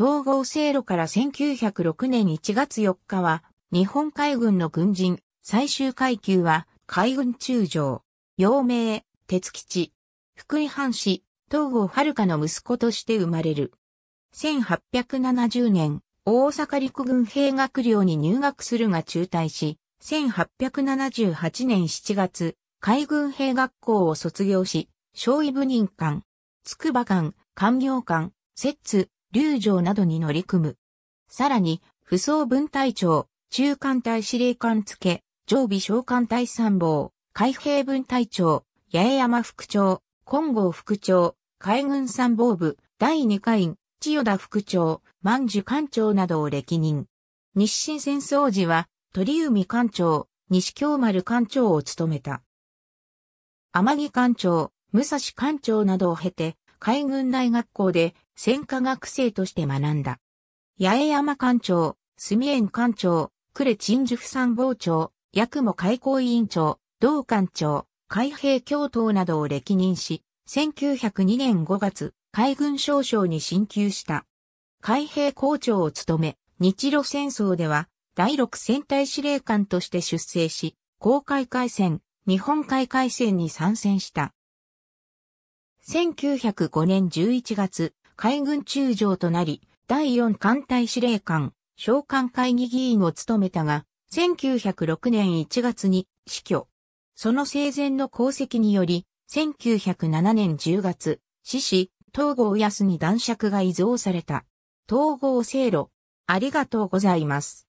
統合制路から1906年1月4日は、日本海軍の軍人、最終階級は、海軍中将、陽明、鉄吉、福井藩士、東郷遥の息子として生まれる。1870年、大阪陸軍兵学寮に入学するが中退し、1878年7月、海軍兵学校を卒業し、小尉部任官、筑波官、官業官、摂津、竜城などに乗り組む。さらに、武装分隊長、中艦隊司令官付、常備召艦隊参謀、海兵分隊長、八重山副長、金剛副長、海軍参謀部、第二会員、千代田副長、万寿艦長などを歴任。日清戦争時は、鳥海艦長、西京丸艦長を務めた。天城艦長、武蔵艦長などを経て、海軍大学校で戦科学生として学んだ。八重山艦長、住園艦長、呉陳樹参謀長、八雲開港委員長、同艦長、海兵教頭などを歴任し、1902年5月、海軍少将に進級した。海兵校長を務め、日露戦争では、第六戦隊司令官として出征し、公海海戦、日本海海戦に参戦した。1905年11月、海軍中将となり、第4艦隊司令官、召喚会議議員を務めたが、1906年1月に死去。その生前の功績により、1907年10月、死し、東郷康に男爵が遺贈された。統合聖路、ありがとうございます。